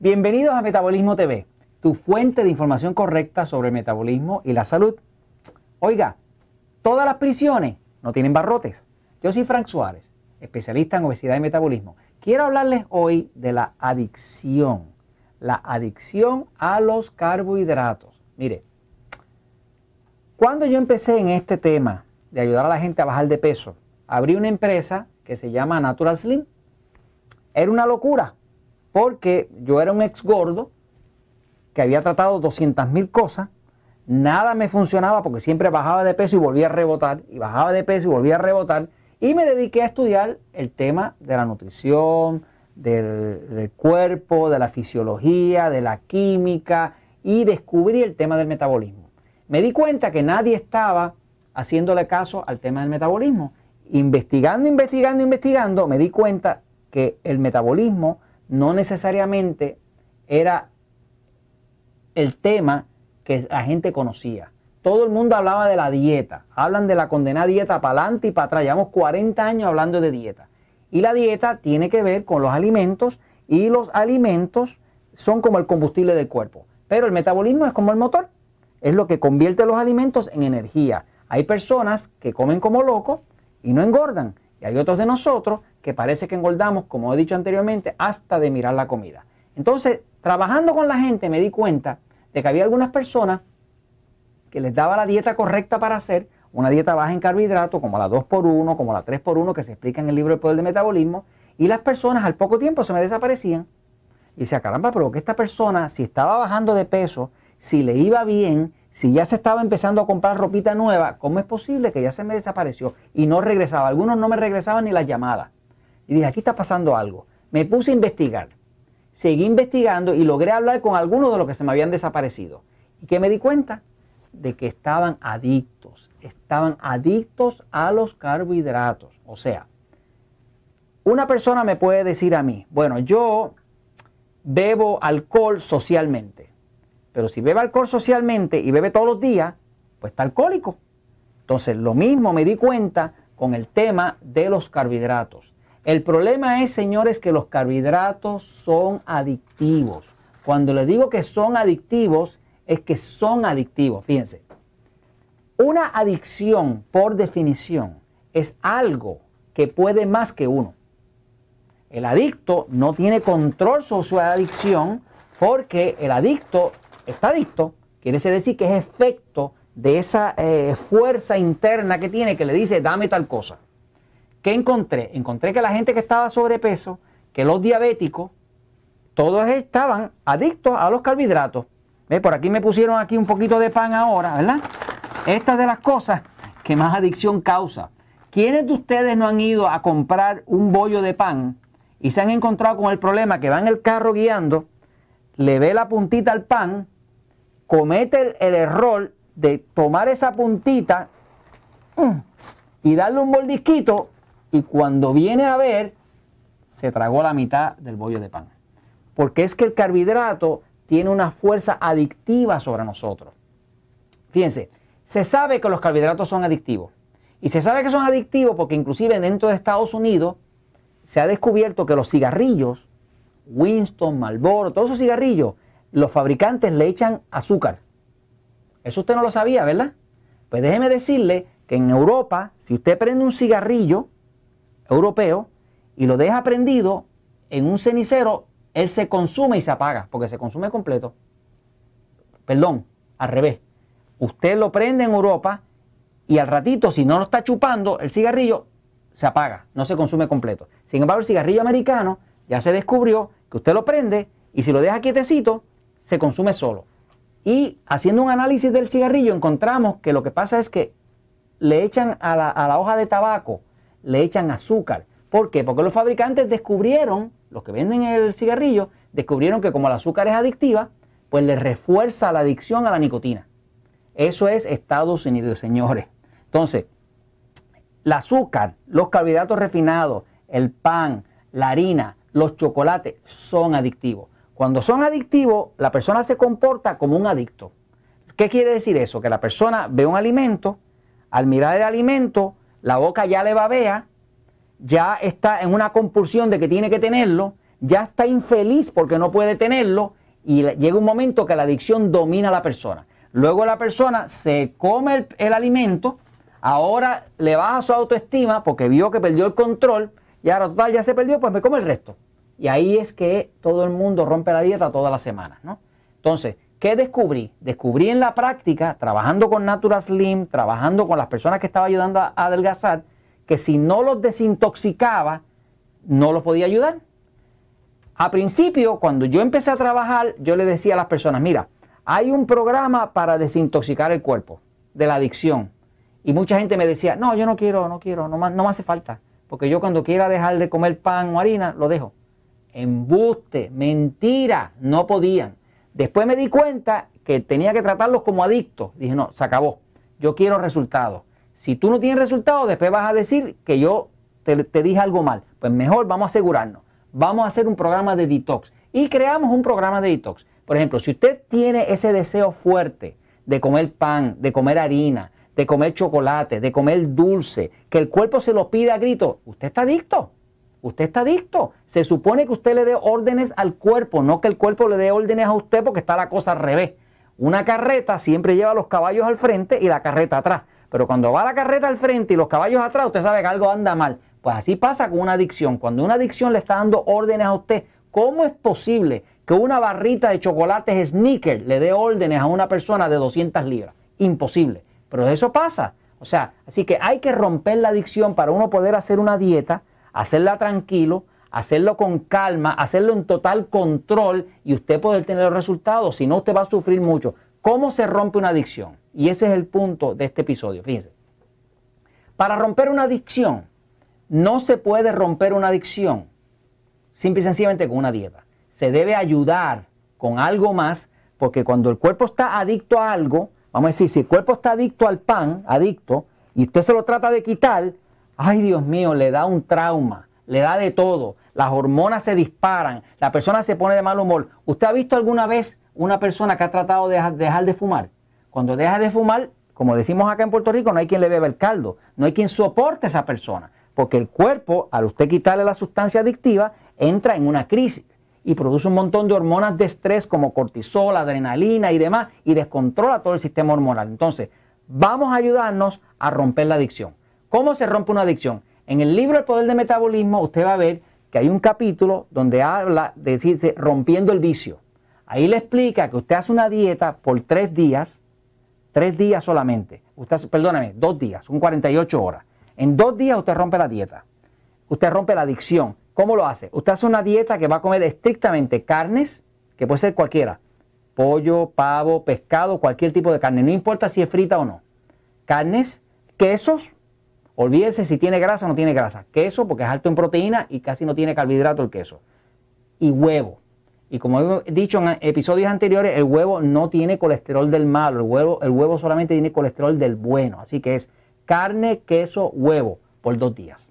Bienvenidos a Metabolismo TV, tu fuente de información correcta sobre el metabolismo y la salud. Oiga, todas las prisiones no tienen barrotes. Yo soy Frank Suárez, especialista en obesidad y metabolismo. Quiero hablarles hoy de la adicción, la adicción a los carbohidratos. Mire, cuando yo empecé en este tema de ayudar a la gente a bajar de peso, abrí una empresa que se llama Natural Slim. Era una locura, porque yo era un ex gordo que había tratado 200.000 cosas, nada me funcionaba porque siempre bajaba de peso y volvía a rebotar, y bajaba de peso y volvía a rebotar, y me dediqué a estudiar el tema de la nutrición, del, del cuerpo, de la fisiología, de la química, y descubrí el tema del metabolismo. Me di cuenta que nadie estaba haciéndole caso al tema del metabolismo. Investigando, investigando, investigando, me di cuenta que el metabolismo no necesariamente era el tema que la gente conocía. Todo el mundo hablaba de la dieta. Hablan de la condenada dieta para adelante y para atrás. Llevamos 40 años hablando de dieta. Y la dieta tiene que ver con los alimentos y los alimentos son como el combustible del cuerpo. Pero el metabolismo es como el motor. Es lo que convierte los alimentos en energía. Hay personas que comen como locos y no engordan. Y hay otros de nosotros que parece que engordamos, como he dicho anteriormente, hasta de mirar la comida. Entonces, trabajando con la gente me di cuenta de que había algunas personas que les daba la dieta correcta para hacer, una dieta baja en carbohidratos, como la 2x1, como la 3x1, que se explica en el libro El Poder del Metabolismo, y las personas al poco tiempo se me desaparecían. Y decía, caramba, pero que esta persona, si estaba bajando de peso, si le iba bien, si ya se estaba empezando a comprar ropita nueva, ¿cómo es posible que ya se me desapareció y no regresaba? Algunos no me regresaban ni las llamadas. Y dije, aquí está pasando algo. Me puse a investigar. Seguí investigando y logré hablar con algunos de los que se me habían desaparecido. ¿Y que me di cuenta? De que estaban adictos. Estaban adictos a los carbohidratos. O sea, una persona me puede decir a mí, bueno, yo bebo alcohol socialmente. Pero si bebe alcohol socialmente y bebe todos los días, pues está alcohólico. Entonces, lo mismo me di cuenta con el tema de los carbohidratos. El problema es, señores, que los carbohidratos son adictivos. Cuando le digo que son adictivos, es que son adictivos. Fíjense, una adicción, por definición, es algo que puede más que uno. El adicto no tiene control sobre su adicción porque el adicto está adicto, quiere decir que es efecto de esa eh, fuerza interna que tiene que le dice, dame tal cosa. ¿Qué encontré? Encontré que la gente que estaba sobrepeso, que los diabéticos, todos estaban adictos a los carbohidratos. Ve, Por aquí me pusieron aquí un poquito de pan ahora, ¿verdad? Esta de las cosas que más adicción causa. ¿Quiénes de ustedes no han ido a comprar un bollo de pan y se han encontrado con el problema que van el carro guiando, le ve la puntita al pan comete el, error de tomar esa puntita mm, y darle un mordisquito y cuando viene a ver, se tragó la mitad del bollo de pan. Porque es que el carbohidrato tiene una fuerza adictiva sobre nosotros. Fíjense, se sabe que los carbohidratos son adictivos. Y se sabe que son adictivos porque inclusive dentro de Estados Unidos se ha descubierto que los cigarrillos, Winston, Marlboro, todos esos cigarrillos, los fabricantes le echan azúcar. Eso usted no lo sabía, ¿verdad? Pues déjeme decirle que en Europa, si usted prende un cigarrillo europeo y lo deja prendido en un cenicero, él se consume y se apaga, porque se consume completo. Perdón, al revés. Usted lo prende en Europa y al ratito, si no lo está chupando, el cigarrillo se apaga, no se consume completo. Sin embargo, el cigarrillo americano ya se descubrió que usted lo prende y si lo deja quietecito, se consume solo. Y haciendo un análisis del cigarrillo encontramos que lo que pasa es que le echan a la, hoja de tabaco, le echan azúcar. ¿Por qué? Porque los fabricantes descubrieron, los que venden el cigarrillo, descubrieron que como el azúcar es adictiva, pues le refuerza la adicción a la nicotina. Eso es Estados Unidos, señores. Entonces, el azúcar, los carbohidratos refinados, el pan, la harina, los chocolates son adictivos. Cuando son adictivos, la persona se comporta como un adicto. ¿Qué quiere decir eso? Que la persona ve un alimento, al mirar el alimento, la boca ya le babea, ya está en una compulsión de que tiene que tenerlo, ya está infeliz porque no puede tenerlo y llega un momento que la adicción domina a la persona. Luego la persona se come el, alimento, ahora le baja su autoestima porque vio que perdió el control y ahora total ya se perdió, pues me come el resto. Y ahí es que todo el mundo rompe la dieta todas las semanas, ¿no? Entonces, ¿qué descubrí? Descubrí en la práctica, trabajando con Natural Slim, trabajando con las personas que estaba ayudando a adelgazar, que si no los desintoxicaba, no los podía ayudar. A principio, cuando yo empecé a trabajar, yo le decía a las personas, mira, hay un programa para desintoxicar el cuerpo de la adicción. Y mucha gente me decía, no, yo no quiero, no quiero, no me hace falta. Porque yo cuando quiera dejar de comer pan o harina, lo dejo embuste, mentira, no podían. Después me di cuenta que tenía que tratarlos como adictos. Dije, no, se acabó, yo quiero resultados. Si tú no tienes resultados, después vas a decir que yo te, dije algo mal. Pues mejor vamos a asegurarnos, vamos a hacer un programa de detox. Y creamos un programa de detox. Por ejemplo, si usted tiene ese deseo fuerte de comer pan, de comer harina, de comer chocolate, de comer dulce, que el cuerpo se lo pida a grito, usted está adicto. Usted está adicto. Se supone que usted le dé órdenes al cuerpo, no que el cuerpo le dé órdenes a usted porque está la cosa al revés. Una carreta siempre lleva los caballos al frente y la carreta atrás. Pero cuando va la carreta al frente y los caballos atrás, usted sabe que algo anda mal. Pues así pasa con una adicción. Cuando una adicción le está dando órdenes a usted, ¿cómo es posible que una barrita de chocolates sneaker le dé órdenes a una persona de 200 libras? Imposible. Pero eso pasa. O sea, así que hay que romper la adicción para uno poder hacer una dieta hacerla tranquilo, hacerlo con calma, hacerlo en total control y usted puede tener los resultados, si no usted va a sufrir mucho. ¿Cómo se rompe una adicción? Y ese es el punto de este episodio, fíjense. Para romper una adicción, no se puede romper una adicción simple y sencillamente con una dieta. Se debe ayudar con algo más, porque cuando el cuerpo está adicto a algo, vamos a decir, si el cuerpo está adicto al pan, adicto, y usted se lo trata de quitar, ay Dios mío, le da un trauma, le da de todo, las hormonas se disparan, la persona se pone de mal humor. ¿Usted ha visto alguna vez una persona que ha tratado de dejar de fumar? Cuando deja de fumar, como decimos acá en Puerto Rico, no hay quien le beba el caldo, no hay quien soporte a esa persona, porque el cuerpo, al usted quitarle la sustancia adictiva, entra en una crisis y produce un montón de hormonas de estrés como cortisol, adrenalina y demás, y descontrola todo el sistema hormonal. Entonces, vamos a ayudarnos a romper la adicción. ¿Cómo se rompe una adicción? En el libro El Poder del Metabolismo usted va a ver que hay un capítulo donde habla de decirse rompiendo el vicio. Ahí le explica que usted hace una dieta por tres días, tres días solamente. Usted, perdóname, dos días, son 48 horas. En dos días usted rompe la dieta. Usted rompe la adicción. ¿Cómo lo hace? Usted hace una dieta que va a comer estrictamente carnes, que puede ser cualquiera. Pollo, pavo, pescado, cualquier tipo de carne. No importa si es frita o no. Carnes, quesos, Olvídense si tiene grasa o no tiene grasa. Queso, porque es alto en proteína y casi no tiene carbohidrato el queso. Y huevo. Y como he dicho en episodios anteriores, el huevo no tiene colesterol del malo, el huevo, el huevo solamente tiene colesterol del bueno. Así que es carne, queso, huevo por dos días.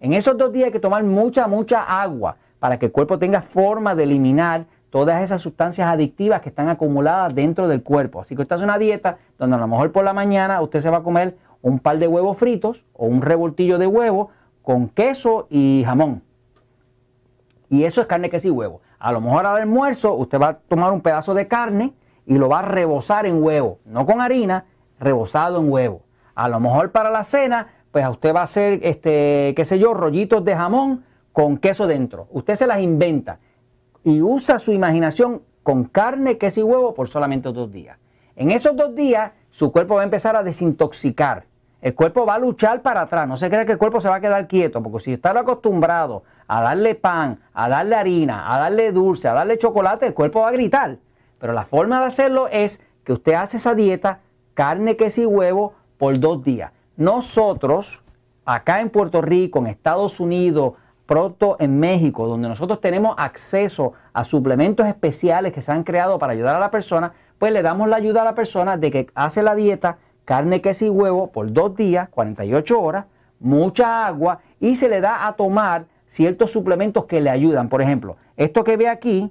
En esos dos días hay que tomar mucha, mucha agua para que el cuerpo tenga forma de eliminar todas esas sustancias adictivas que están acumuladas dentro del cuerpo. Así que esta es una dieta donde a lo mejor por la mañana usted se va a comer un par de huevos fritos o un revoltillo de huevo con queso y jamón. Y eso es carne, queso y huevo. A lo mejor al almuerzo usted va a tomar un pedazo de carne y lo va a rebosar en huevo, no con harina, rebosado en huevo. A lo mejor para la cena, pues a usted va a hacer, este, qué sé yo, rollitos de jamón con queso dentro. Usted se las inventa y usa su imaginación con carne, queso y huevo por solamente dos días. En esos dos días, su cuerpo va a empezar a desintoxicar el cuerpo va a luchar para atrás, no se cree que el cuerpo se va a quedar quieto, porque si está acostumbrado a darle pan, a darle harina, a darle dulce, a darle chocolate, el cuerpo va a gritar. Pero la forma de hacerlo es que usted hace esa dieta, carne, queso y huevo, por dos días. Nosotros, acá en Puerto Rico, en Estados Unidos, pronto en México, donde nosotros tenemos acceso a suplementos especiales que se han creado para ayudar a la persona, pues le damos la ayuda a la persona de que hace la dieta carne, queso y huevo por dos días, 48 horas, mucha agua y se le da a tomar ciertos suplementos que le ayudan. Por ejemplo, esto que ve aquí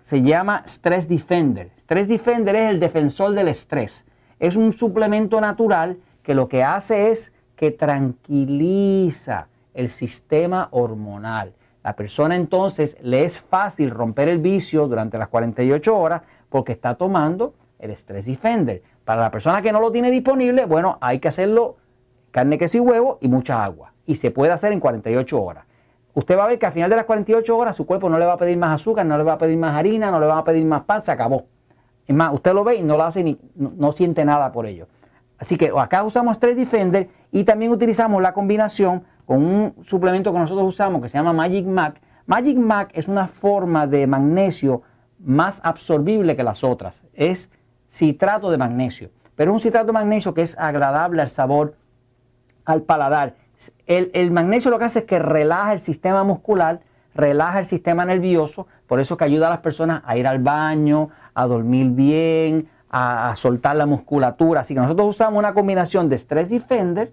se llama Stress Defender. Stress Defender es el defensor del estrés. Es un suplemento natural que lo que hace es que tranquiliza el sistema hormonal. La persona entonces le es fácil romper el vicio durante las 48 horas porque está tomando el Stress Defender. Para la persona que no lo tiene disponible, bueno, hay que hacerlo carne, queso y huevo y mucha agua. Y se puede hacer en 48 horas. Usted va a ver que al final de las 48 horas su cuerpo no le va a pedir más azúcar, no le va a pedir más harina, no le va a pedir más pan, se acabó. Es más, usted lo ve y no lo hace ni no, siente nada por ello. Así que acá usamos Stress Defender y también utilizamos la combinación con un suplemento que nosotros usamos que se llama Magic Mac. Magic Mac es una forma de magnesio más absorbible que las otras. Es citrato de magnesio. Pero un citrato de magnesio que es agradable al sabor, al paladar. El, magnesio lo que hace es que relaja el sistema muscular, relaja el sistema nervioso, por eso que ayuda a las personas a ir al baño, a dormir bien, a, soltar la musculatura. Así que nosotros usamos una combinación de Stress Defender,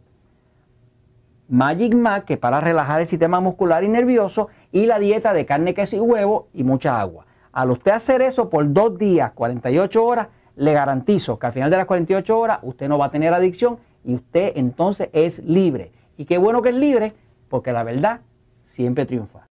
Magic Mac, que para relajar el sistema muscular y nervioso, y la dieta de carne, queso y huevo y mucha agua. Al usted hacer eso por dos días, 48 horas, le garantizo que al final de las 48 horas usted no va a tener adicción y usted entonces es libre. Y qué bueno que es libre, porque la verdad siempre triunfa.